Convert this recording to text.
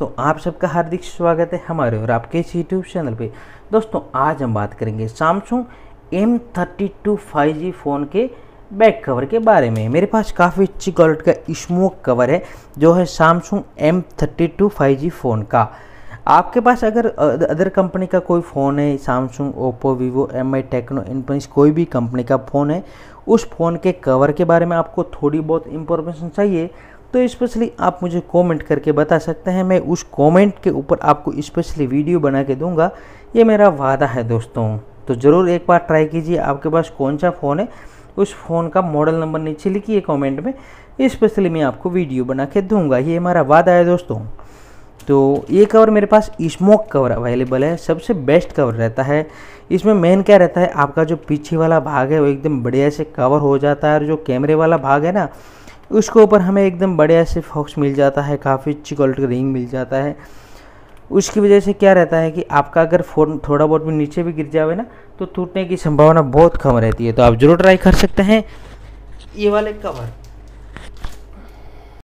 तो आप सबका हार्दिक स्वागत है हमारे और आपके इस यूट्यूब चैनल पे दोस्तों आज हम बात करेंगे Samsung M thirty two five G phone के बैक कवर के बारे में मेरे पास काफ़ी अच्छी क्वालिटी का स्मोक कवर है जो है Samsung M thirty two five G phone का आपके पास अगर अदर कंपनी का कोई फ़ोन है Samsung Oppo Vivo M I Tecno Infinix कोई भी कंपनी का फ़ोन है उस फ़ोन के कवर के बारे में आपको थोड़ी बहुत इंफॉर्मेशन चाहिए तो स्पेशली आप मुझे कमेंट करके बता सकते हैं मैं उस कमेंट के ऊपर आपको स्पेशली वीडियो बना के दूंगा ये मेरा वादा है दोस्तों तो ज़रूर एक बार ट्राई कीजिए आपके पास कौन सा फ़ोन है उस फ़ोन का मॉडल नंबर नीचे लिखिए कमेंट में स्पेशली मैं आपको वीडियो बना के दूंगा ये हमारा वादा है दोस्तों तो ये कवर मेरे पास स्मोक कवर अवेलेबल है सबसे बेस्ट कवर रहता है इसमें मेन क्या रहता है आपका जो पीछे वाला भाग है वो एकदम बढ़िया से कवर हो जाता है और जो कैमरे वाला भाग है ना उसके ऊपर हमें एकदम बढ़िया से फॉक्स मिल जाता है काफ़ी अच्छी क्वालिटी का रिंग मिल जाता है उसकी वजह से क्या रहता है कि आपका अगर फ़ोन थोड़ा बहुत भी नीचे भी गिर जावे ना तो टूटने की संभावना बहुत कम रहती है तो आप ज़रूर ट्राई कर सकते हैं ये वाले कवर